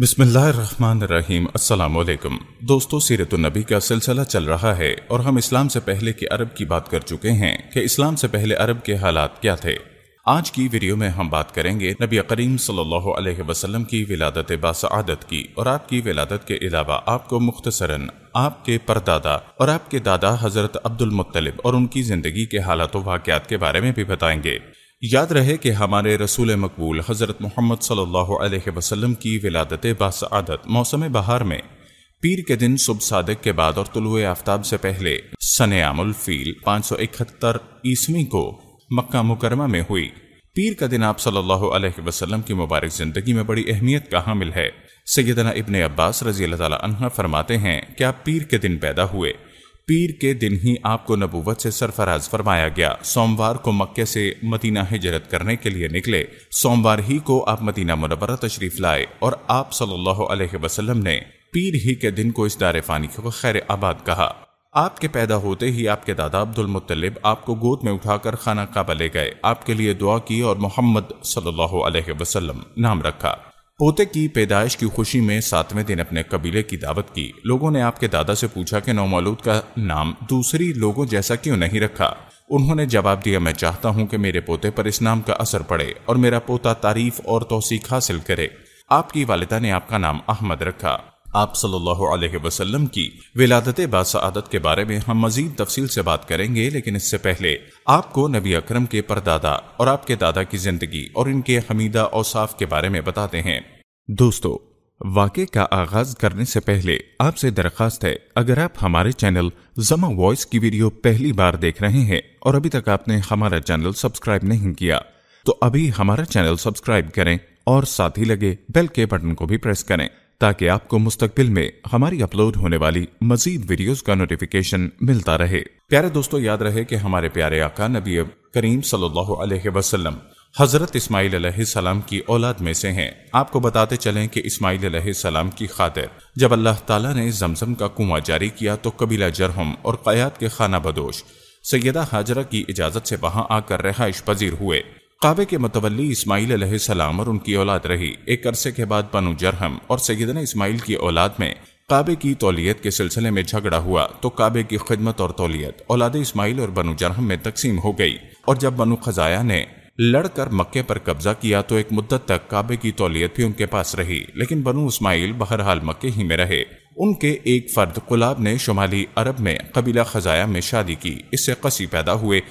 बिस्मिल्लाम असलकुम दोस्तों सीरतनबी का सिलसिला चल रहा है और हम इस्लाम से पहले के अरब की बात कर चुके हैं कि इस्लाम से पहले अरब के हालात क्या थे आज की वीडियो में हम बात करेंगे नबी करीम सल्लल्लाहु अलैहि वसल्लम की विलादत बासआदत की और आपकी विलादत के अलावा आपको मुख्तसरन आपके परदादा और आपके दादा हज़रत अब्दुल मुत्तलिब और उनकी ज़िंदगी के हालात वाक़ात के बारे में भी बताएंगे याद रहे कि हमारे रसूल मकबूल हज़रत मोहम्मद अलैहि वसल्लम की विलादत बासआदत मौसम बहार में पीर के दिन सुबह सादक के बाद और तुलु आफ्ताब से पहले सन फील पाँच सौ इकहत्तर ईस्वी को मक्का मुकरमा में हुई पीर का दिन आप सल्लल्लाहु अलैहि वसल्लम की मुबारक ज़िंदगी में बड़ी अहमियत का हामिल है सैदना इबन अब्बास रजी अल्लाह फरमाते हैं कि आप पीर के दिन पैदा हुए पीर के दिन ही आपको नबूवत से सरफराज फरमाया गया सोमवार को मक्के से मदीना हिजरत करने के लिए निकले सोमवार ही को आप मदीना मुनवरा तशरीफ लाए और आप सल्लल्लाहु अलैहि वसल्लम ने पीर ही के दिन को इस दार फानी को खैर आबाद कहा आपके पैदा होते ही आपके दादा अब्दुल मुत्तलिब आपको गोद में उठाकर खाना काबा ले गए आपके लिए दुआ की और मोहम्मद सल्लल्लाहु अलैहि वसल्लम नाम रखा पोते की पैदाइश की खुशी में सातवें दिन अपने कबीले की दावत की लोगों ने आपके दादा से पूछा कि नौमौलूद का नाम दूसरी लोगों जैसा क्यों नहीं रखा उन्होंने जवाब दिया मैं चाहता हूं कि मेरे पोते पर इस नाम का असर पड़े और मेरा पोता तारीफ और तोसीक हासिल करे आपकी वालिदा ने आपका नाम अहमद रखा आप सल्लल्लाहु अलैहि वसल्लम की विलादत बासादत के बारे में हम मजीद तफसील से बात करेंगे लेकिन इससे पहले आपको नबी अकरम के परदादा और आपके दादा की जिंदगी और इनके हमीदा औसाफ के बारे में बताते हैं दोस्तों वाक का आगाज करने से पहले आपसे दरखास्त है अगर आप हमारे चैनल जमा वॉइस की वीडियो पहली बार देख रहे हैं और अभी तक आपने हमारा चैनल सब्सक्राइब नहीं किया तो अभी हमारा चैनल सब्सक्राइब करें और साथ ही लगे बेल के बटन को भी प्रेस करें ताकि आपको मुस्तकबिल में हमारी अपलोड होने वाली मजीद वीडियोस का नोटिफिकेशन मिलता रहे प्यारे दोस्तों याद रहे कि हमारे प्यारे आका नबी करीम सल्लल्लाहु अलैहि वसल्लम हज़रत इस्माईल सलाम की औलाद में से हैं आपको बताते चलें कि इस्माईल सलाम की खातिर जब अल्लाह ताला ने जमजम का कुआं जारी किया तो कबीला जरहम और कयात के खाना बदोश सैदा हाजरा की इजाज़त से वहां आकर रहायश पजीर हुए काबे के मतवली इस्माईल सलाम और उनकी औलाद रही एक अरसे के बाद बनु जरहम और सैदन इस्माइल की औलाद में काबे की तौलीत के सिलसिले में झगड़ा हुआ तो काबे की खिदमत और तौलीत औलाद इस्माइल और बनु जरहम में तकसीम हो गई और जब बनु खजाया ने लड़कर मक्के पर कब्जा किया तो एक मुद्दत तक काबे की तौलीत भी उनके पास रही लेकिन बनु इसमाइल बहरहाल मक्के ही में रहे उनके एक फर्द गुलाब ने शुमाली अरब में कबीला खजाया में शादी की इससे कसी पैदा हुए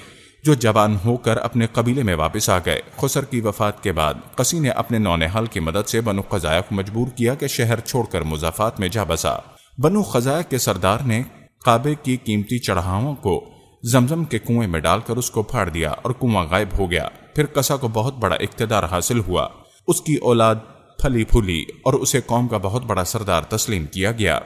जो जवान होकर अपने कबीले में वापस आ गए खुसर की वफात के बाद कसी ने अपने नौनेहाल की मदद से बनु खजाया को मजबूर किया कि शहर छोड़कर मुजाफात में जा बसा बनु खजाया के सरदार ने काबे की कीमती चढ़ावों को जमजम के कुएं में डालकर उसको फाड़ दिया और कुआं गायब हो गया फिर कसा को बहुत बड़ा इकतदार हासिल हुआ उसकी औलाद फली फूली और उसे कौम का बहुत बड़ा सरदार तस्लीम किया गया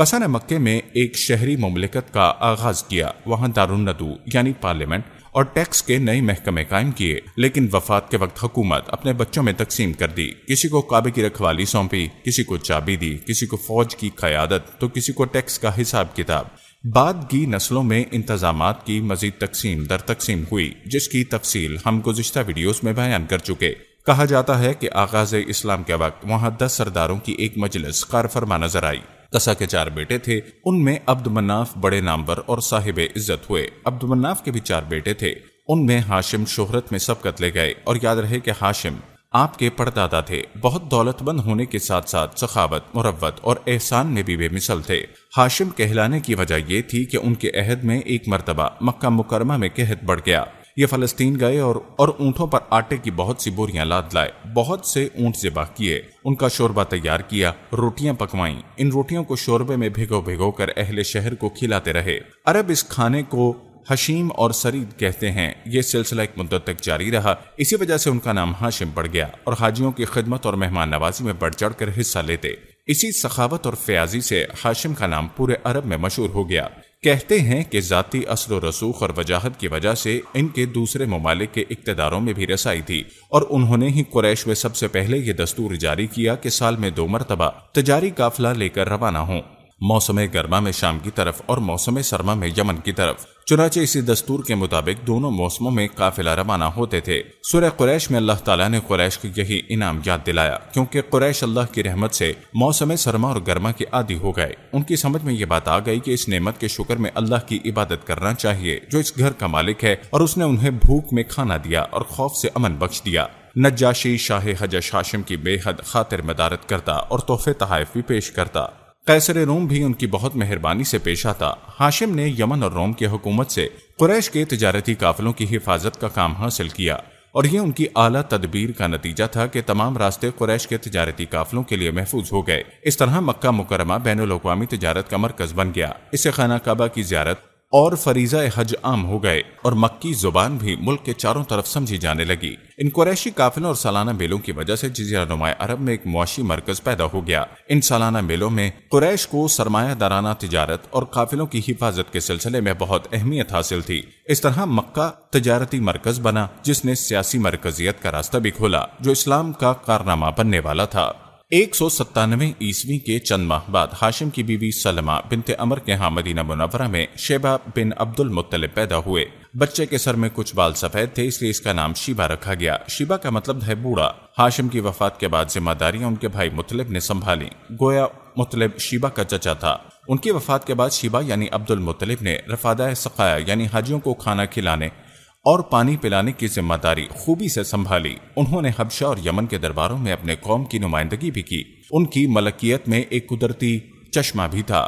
कसा ने मक्के में एक शहरी ममलिकत का आगाज किया वहां दारुन्नदू यानी पार्लियामेंट और टैक्स के नए महकमे कायम किए लेकिन वफात के वक्त हुकूमत अपने बच्चों में तकसीम कर दी किसी को काबे की रखवाली सौंपी किसी को चाबी दी किसी को फौज की क्यादत तो किसी को टैक्स का हिसाब किताब बाद की नस्लों में इंतजाम की मजीद तकसीम दर तकसीम हुई जिसकी तफसील हम गुजशत वीडियोज में बयान कर चुके कहा जाता है कि आगाज इस्लाम के वक्त वहाँ दस सरदारों की एक मजलिस कार फरमा नजर आई कसा के चार बेटे थे उनमें अब्द मनाफ बड़े नामवर और साहिब इज्जत हुए अब्द मनाफ के भी चार बेटे थे उनमें हाशिम शोहरत में सबकत ले गए और याद रहे कि हाशिम आपके पड़दादा थे बहुत दौलतमंद होने के साथ साथ सखावत मुरवत और एहसान में भी बेमिसल थे हाशिम कहलाने की वजह यह थी कि उनके अहद में एक मरतबा मक्का मुकरमा में कहत बढ़ गया ये फलस्तीन गए और और ऊँटों पर आटे की बहुत सी बोरियां लाद लाए बहुत से ऊँट जिबा किए उनका शोरबा तैयार किया रोटियां पकवाई इन रोटियों को शोरबे में भिगो भिगो कर अहले शहर को खिलाते रहे अरब इस खाने को हशीम और सरीद कहते हैं ये सिलसिला एक मुद्दत तक जारी रहा इसी वजह से उनका नाम हाशिम बढ़ गया और हाजियों की खिदमत और मेहमान नवाजी में बढ़ चढ़ कर हिस्सा लेते इसी सखावत और फयाजी से हाशिम का नाम पूरे अरब में मशहूर हो गया कहते हैं कि ज़ाती असर रसूख और वजाहत की वजह से इनके दूसरे ममालिक के इकतदारों में भी रसाई थी और उन्होंने ही कुरैश में सबसे पहले ये दस्तूर जारी किया कि साल में दो मरतबा तजारी काफिला लेकर रवाना हों मौसम गर्मा में शाम की तरफ और मौसम सरमा में यमन की तरफ चुनाचे इसी दस्तूर के मुताबिक दोनों मौसमों में काफिला रवाना होते थे सुरह कुरैश में अल्लाह ताला ने कुरैश को यही इनाम याद दिलाया क्योंकि कुरैश अल्लाह की रहमत से मौसम सरमा और गर्मा के आदि हो गए उनकी समझ में ये बात आ गई कि इस नेमत के शुक्र में अल्लाह की इबादत करना चाहिए जो इस घर का मालिक है और उसने उन्हें भूख में खाना दिया और खौफ से अमन बख्श दिया नजाशी शाह हजर हाशिम की बेहद खातिर मदारत करता और तोहफे तहफ भी पेश करता कैसर रोम भी उनकी बहुत मेहरबानी से पेश आता हाशिम ने यमन और रोम की हुकूमत से कुरैश के तजारती काफिलों की हिफाजत का काम हासिल किया और ये उनकी आला तदबीर का नतीजा था कि तमाम रास्ते कुरैश के तजारती काफिलों के लिए महफूज हो गए इस तरह मक्का मुकरमा बैन अवी तजारत का मरकज बन गया इससे खाना काबा की ज्यारत और फरीजा हज आम हो गए और मक्की जुबान भी मुल्क के चारों तरफ समझी जाने लगी इन कुरैशी काफिलों और सालाना मेलों की वजह से जजीरा नुमा अरब में एक मुआशी मरकज पैदा हो गया इन सालाना मेलों में कुरैश को सरमाया दाराना तजारत और काफिलों की हिफाजत के सिलसिले में बहुत अहमियत हासिल थी इस तरह मक्का तजारती मरकज बना जिसने सियासी मरकजियत का रास्ता भी खोला जो इस्लाम का कारनामा बनने वाला था एक सौ सत्तानवे ईस्वी के चंद माह बाद हाशिम की बीवी सलमा बिनते अमर के यहाँ मदीना मुनवरा में शेबा बिन अब्दुल मुतलब पैदा हुए बच्चे के सर में कुछ बाल सफेद थे इसलिए इसका नाम शिबा रखा गया शिबा का मतलब है बूढ़ा हाशिम की वफात के बाद जिम्मेदारियां उनके भाई मुतलब ने संभाली गोया मुतलब शिबा का चचा था उनकी वफात के बाद शिबा यानी अब्दुल मुतलब ने रफादा सकाया यानी हाजियों को खाना खिलाने और पानी पिलाने की जिम्मेदारी खूबी से संभाली उन्होंने हबशा और यमन के दरबारों में अपने कौम की नुमाइंदगी भी की उनकी मलकियत में एक कुदरती चश्मा भी था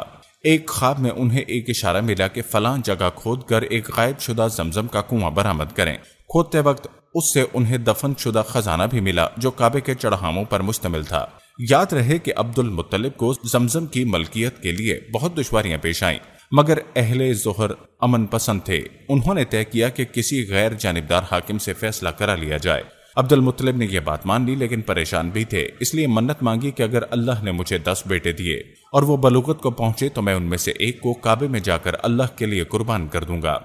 एक ख्वाब में उन्हें एक इशारा मिला कि फलां जगह खोद कर एक गायब शुदा जमजम का कुआं बरामद करें खोदते वक्त उससे उन्हें दफन शुदा खजाना भी मिला जो काबे के चढ़ामों पर मुश्तमिल था याद रहे कि अब्दुल मुत्तलिब को जमजम की मलकियत के लिए बहुत दुश्वारियां पेश आईं मगर अहले जोहर अमन पसंद थे उन्होंने तय किया कि किसी गैर जानबदार हाकिम से फैसला करा लिया जाए अब्दुल मुतलब ने यह बात मान ली लेकिन परेशान भी थे इसलिए मन्नत मांगी कि अगर अल्लाह ने मुझे दस बेटे दिए और वो बलूगत को पहुंचे तो मैं उनमें से एक को काबे में जाकर अल्लाह के लिए कुर्बान कर दूंगा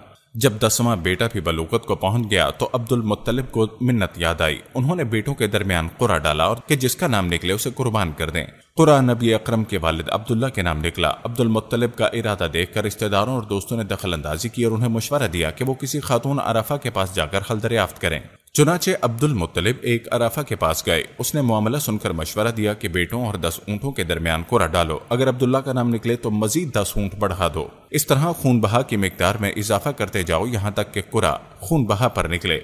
जब दसवां बेटा भी बलूकत को पहुंच गया तो अब्दुल मुत्तलिब को मिन्नत याद आई उन्होंने बेटों के दरमियान कुरा डाला और कि जिसका नाम निकले उसे कुर्बान कर दें कुरा नबी अक्रम के वालिद अब्दुल्ला के नाम निकला अब्दुल मुत्तलिब का इरादा देखकर रिश्तेदारों और दोस्तों ने दखल अंदाजी की और उन्हें मशवरा दिया कि वो किसी खातून अराफा के पास जाकर हल दरियाफ्त करें चुनाचे अब्दुल मुतलिब एक अराफा के पास गए उसने मामला सुनकर मशवरा दिया कि बेटों और दस ऊँटों के दरमियान कोरा डालो अगर अब्दुल्ला का नाम निकले तो मजीद दस ऊँट बढ़ा दो इस तरह खून बहा की मकदार में इजाफा करते जाओ यहाँ तक कि कुरा खून बहा पर निकले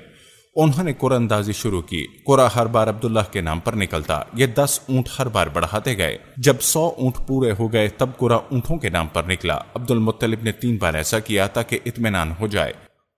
उन्होंने कुरअंदाजी शुरू की कुरा हर बार अब्दुल्ला के नाम पर निकलता ये दस ऊँट हर बार बढ़ाते गए जब सौ ऊँट पूरे हो गए तब कुरा ऊँटों के नाम पर निकला अब्दुल मुतलिब ने तीन बार ऐसा किया ताकि इतमान हो जाए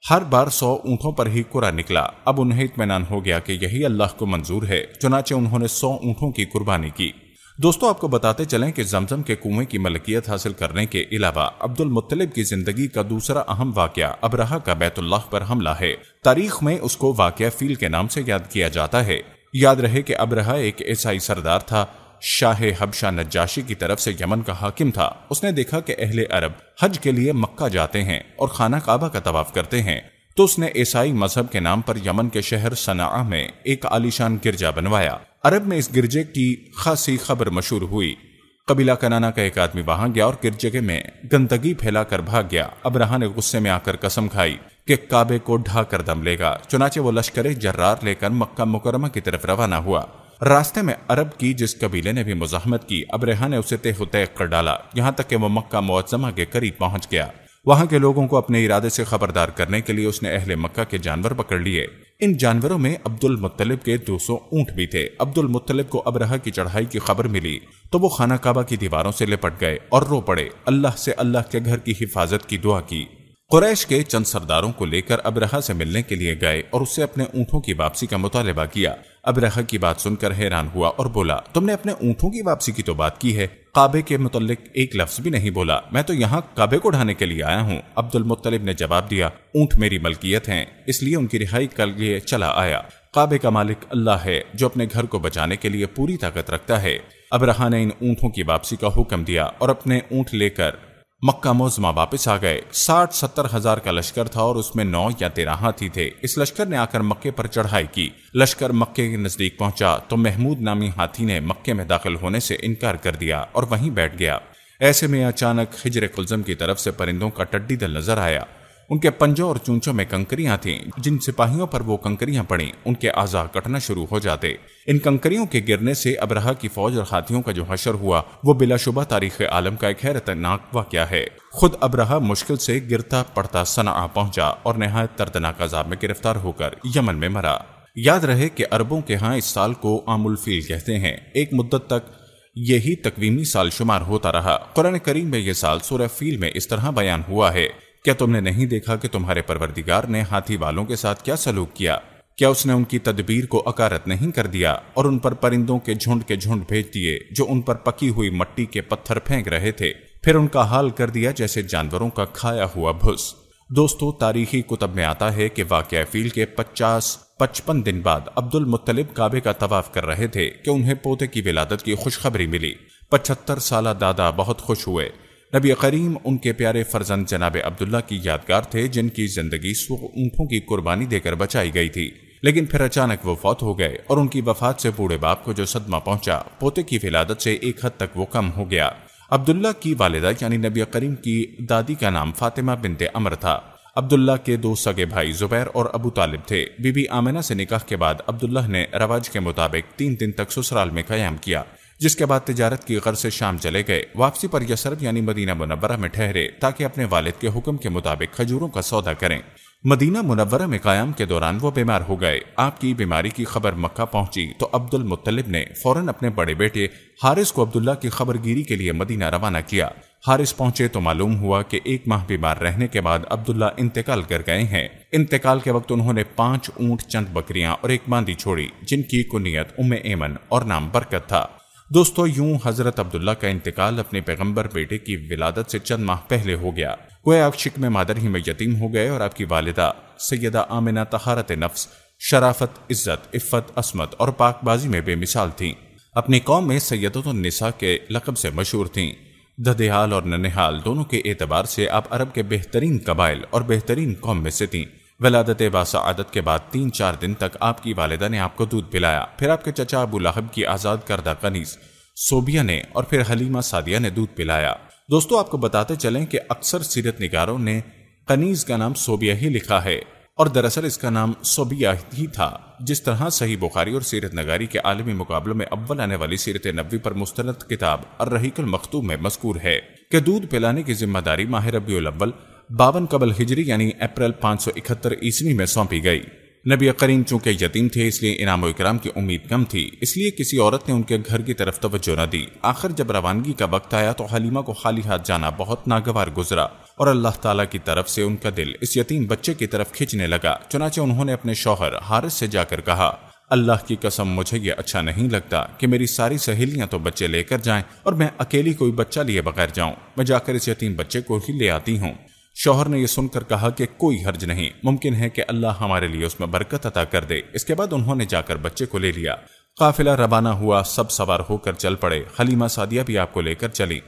हर बार सौ ऊँटों पर ही कुरा निकला अब उन्हें इतमान हो गया कि यही अल्लाह को मंजूर है चुनाचे उन्होंने सौ ऊँटों की कुर्बानी की दोस्तों आपको बताते चलें कि जमजम के कुएं की मलकियत हासिल करने के अलावा अब्दुल मुतलिब की जिंदगी का दूसरा अहम वाक़ अब्रहा का बैतुल्लाह पर हमला है तारीख में उसको वाक्य फील के नाम से याद किया जाता है याद रहे कि अब्रहा एक ईसाई सरदार था शाह हबशा नजाशी की तरफ से यमन का हाकिम था उसने देखा कि अहले अरब हज के लिए मक्का जाते हैं और खाना काबा का तवाफ करते हैं तो उसने ईसाई मजहब के नाम पर यमन के शहर सनाआ में एक आलिशान गिरजा बनवाया अरब में इस गिरजे की खासी खबर मशहूर हुई कबीला कनाना का एक आदमी वहां गया और गिरजगे में गंदगी फैलाकर भाग गया अबरहा ने गुस्से में आकर कसम खाई कि काबे को ढाकर दम लेगा चुनाचे वो लश्कर जर्रार लेकर मक्का मुकरमा की तरफ रवाना हुआ रास्ते में अरब की जिस कबीले ने भी मुजाहमत की अब रेहा ने उसे तेह तैक कर डाला यहाँ तक कि वह मक्का मुआजमा के करीब पहुँच गया वहाँ के लोगों को अपने इरादे से खबरदार करने के लिए उसने अहले मक्का के जानवर पकड़ लिए इन जानवरों में अब्दुल मुत्तलिब के 200 ऊंट भी थे अब्दुल मुत्तलिब को अबरहा की चढ़ाई की खबर मिली तो वो खाना काबा की दीवारों से लिपट गए और रो पड़े अल्लाह से अल्लाह के घर की हिफाजत की दुआ की कुरैश के चंद सरदारों को लेकर अबरहा से मिलने के लिए गए और उससे अपने ऊँटों की वापसी का मुतालबा किया अबरहा की बात सुनकर हैरान हुआ और बोला तुमने अपने ऊँटों की वापसी की तो बात की है काबे के मुतलक एक लफ्ज भी नहीं बोला मैं तो यहाँ काबे को ढाने के लिए आया हूँ अब्दुल मुतलिब ने जवाब दिया ऊँट मेरी मलकियत है इसलिए उनकी रिहाई कर लिए चला आया काबे का मालिक अल्लाह है जो अपने घर को बचाने के लिए पूरी ताकत रखता है अबरहा ने इन ऊँटों की वापसी का हुक्म दिया और अपने ऊँट लेकर मक्का मोजमा वापस आ गए साठ सत्तर हजार का लश्कर था और उसमें नौ या तेरह हाथी थे इस लश्कर ने आकर मक्के पर चढ़ाई की लश्कर मक्के के नजदीक पहुंचा तो महमूद नामी हाथी ने मक्के में दाखिल होने से इनकार कर दिया और वहीं बैठ गया ऐसे में अचानक हिजर कुलजम की तरफ से परिंदों का टड्डी दल नजर आया उनके पंजों और चूंचों में कंकरियां थीं जिन सिपाहियों पर वो कंकरियां पड़ी उनके आजा कटना शुरू हो जाते इन कंकरियों के गिरने से अबरहा की फौज और हाथियों का जो हशर हुआ वो बिलाशुबा तारीख आलम का एक हैरतनाक वाक है खुद अबरहा मुश्किल से गिरता पड़ता सना पहुंचा और नहायत दर्दनाक अजाब में गिरफ्तार होकर यमन में मरा याद रहे कि अरबों के यहाँ इस साल को आमुलफील कहते हैं एक मुद्दत तक यही तकवीमी साल शुमार होता रहा कुरान करीम में यह साल सूर्य फील में इस तरह बयान हुआ है क्या तुमने नहीं देखा कि तुम्हारे परवरदिगार ने हाथी वालों के साथ क्या सलूक किया क्या उसने उनकी तदबीर को अकारत नहीं कर दिया और उन पर परिंदों के झुंड के झुंड भेज दिए जो उन पर पकी हुई मट्टी के पत्थर फेंक रहे थे फिर उनका हाल कर दिया जैसे जानवरों का खाया हुआ भुस दोस्तों तारीखी कुतब में आता है कि वाक़ फील के 50 पचपन दिन बाद अब्दुल मुतलिब काबे का तवाफ कर रहे थे कि उन्हें पोते की विलादत की खुशखबरी मिली पचहत्तर साल दादा बहुत खुश हुए नबी करीम उनके प्यारे फर्जंद जनाब अब्दुल्ला की यादगार थे जिनकी जिंदगी ऊँटों की कुर्बानी देकर बचाई गई थी लेकिन फिर अचानक वो फौत हो गए और उनकी वफात से बूढ़े बाप को जो सदमा पहुंचा पोते की फिलादत से एक हद तक वो कम हो गया अब्दुल्ला की वालिदा यानी नबी करीम की दादी का नाम फातिमा बिनते अमर था अब्दुल्ला के दो सगे भाई जुबैर और अबू तालिब थे बीबी आमिना से निकाह के बाद अब्दुल्ला ने रवाज के मुताबिक तीन दिन तक ससुराल में कयाम किया जिसके बाद तजारत की गर्ज से शाम चले गए वापसी पर यसरब यानी मदीना मुनवरा में ठहरे ताकि अपने वालिद के हुक्म के मुताबिक खजूरों का सौदा करें मदीना मुनवरा में कायम के दौरान वो बीमार हो गए आपकी बीमारी की खबर मक्का पहुंची तो अब्दुल मुत्तलिब ने फौरन अपने बड़े बेटे हारिस को अब्दुल्ला की खबरगिरी के लिए मदीना रवाना किया हारिस पहुंचे तो मालूम हुआ कि एक माह बीमार रहने के बाद अब्दुल्ला इंतकाल कर गए हैं इंतकाल के वक्त उन्होंने पांच ऊंट चंद बकरियां और एक मांदी छोड़ी जिनकी कुनियत उम एमन और नाम बरकत था दोस्तों यूं हजरत अब्दुल्ला का इंतकाल अपने पैगंबर बेटे की विलादत से चंद माह पहले हो गया वह आप शिक में मादर ही में यतीम हो गए और आपकी वालिदा सैदा आमिना तहारत नफ्स शराफत इज्जत इफ़त असमत और पाकबाजी में बेमिसाल थीं अपनी कौम में सैदतनिसा के लकब से मशहूर थीं ददेहाल और ननिहाल दोनों के एतबार से आप अरब के बेहतरीन कबाइल और बेहतरीन कौम में से थीं वलादत बासादत के बाद तीन चार दिन तक आपकी वालदा ने आपको दूध पिलाया फिर आपके चचा अबू लहब की आज़ाद करदा कनीस सोबिया ने और फिर हलीमा सादिया ने दूध पिलाया दोस्तों आपको बताते चलें कि अक्सर सीरत निगारों ने कनीज का नाम सोबिया ही लिखा है और दरअसल इसका नाम सोबिया ही था जिस तरह सही बुखारी और सीरत नगारी के आलमी मुकाबलों में अव्वल आने वाली सीरत नबी पर मुस्तरद किताब और रहीकुल मखतूब में मशकूर है कि दूध पिलाने की जिम्मेदारी माहिर रबी अव्वल बावन कबल हिजरी यानी अप्रैल 571 ईस्वी में सौंपी गई नबी करीम चूंकि यतीम थे इसलिए इनाम इकराम की उम्मीद कम थी इसलिए किसी औरत ने उनके घर की तरफ तवज्जो न दी आखिर जब रवानगी का वक्त आया तो हलीमा को खाली हाथ जाना बहुत नागवार गुजरा और अल्लाह ताला की तरफ से उनका दिल इस यतीम बच्चे की तरफ खींचने लगा चुनाचे उन्होंने अपने शौहर हारिस से जाकर कहा अल्लाह की कसम मुझे ये अच्छा नहीं लगता कि मेरी सारी सहेलियां तो बच्चे लेकर जाएं और मैं अकेली कोई बच्चा लिए बगैर जाऊं मैं जाकर इस यतीम बच्चे को ही ले आती हूं शोहर ने यह सुनकर कहा कि कोई हर्ज नहीं मुमकिन है कि अल्लाह हमारे लिए उसमें बरकत अता कर दे इसके बाद उन्होंने जाकर बच्चे को ले लिया काफिला रवाना हुआ सब सवार होकर चल पड़े हलीमा सादिया भी आपको लेकर चली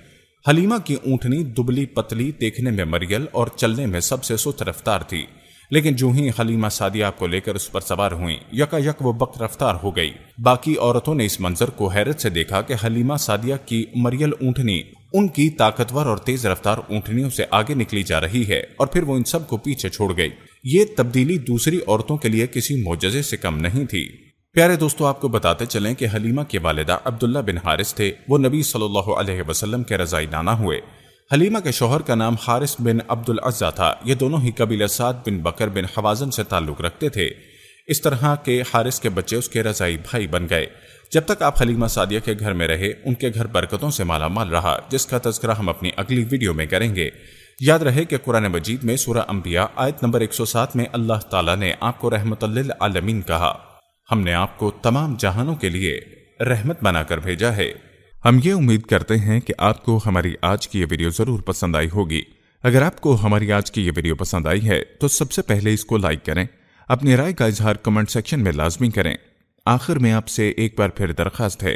हलीमा की ऊँटनी दुबली पतली देखने में मरियल और चलने में सबसे सुत रफ्तार थी लेकिन जू ही हलीमा सादिया आपको लेकर उस पर सवार हुई यकायक वो बक रफ्तार हो गई बाकी औरतों ने इस मंजर को हैरत से देखा कि हलीमा सादिया की मरियल ऊँटनी उनकी ताकतवर और तेज रफ्तार ऊँटनियों से आगे निकली जा रही है और फिर वो इन सब को पीछे छोड़ गई ये तब्दीली दूसरी औरतों के लिए किसी मोजे से कम नहीं थी प्यारे दोस्तों आपको बताते चलें कि हलीमा के वालदा अब्दुल्ला बिन हारिस थे वो नबी सल्लल्लाहु अलैहि वसल्लम के रजाई नाना हुए हलीमा के शोहर का नाम हारिस बिन अब्दुल अज्जा था ये दोनों ही कबीला साद बिन बकर बिन हवाजन से ताल्लुक़ रखते थे इस तरह के हारिस के बच्चे उसके रजाई भाई बन गए जब तक आप हलीमा सादिया के घर में रहे उनके घर बरकतों से माला माल रहा जिसका तस्करा हम अपनी अगली वीडियो में करेंगे याद रहे कि कुरान मजीद में सूरह अंबिया आयत नंबर 107 में अल्लाह ताला ने आपको रहमत आलमीन कहा हमने आपको तमाम जहानों के लिए रहमत बनाकर भेजा है हम ये उम्मीद करते हैं कि आपको हमारी आज की ये वीडियो ज़रूर पसंद आई होगी अगर आपको हमारी आज की ये वीडियो पसंद आई है तो सबसे पहले इसको लाइक करें अपनी राय का इजहार कमेंट सेक्शन में लाजमी करें आखिर में आपसे एक बार फिर दरखास्त है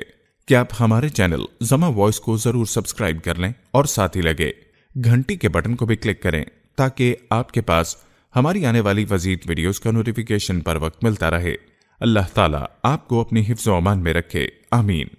कि आप हमारे चैनल जमा वॉइस को जरूर सब्सक्राइब कर लें और साथ ही लगे घंटी के बटन को भी क्लिक करें ताकि आपके पास हमारी आने वाली वजीद वीडियोस का नोटिफिकेशन पर वक्त मिलता रहे अल्लाह ताला आपको अपनी हिफ्ज अमान में रखे आमीन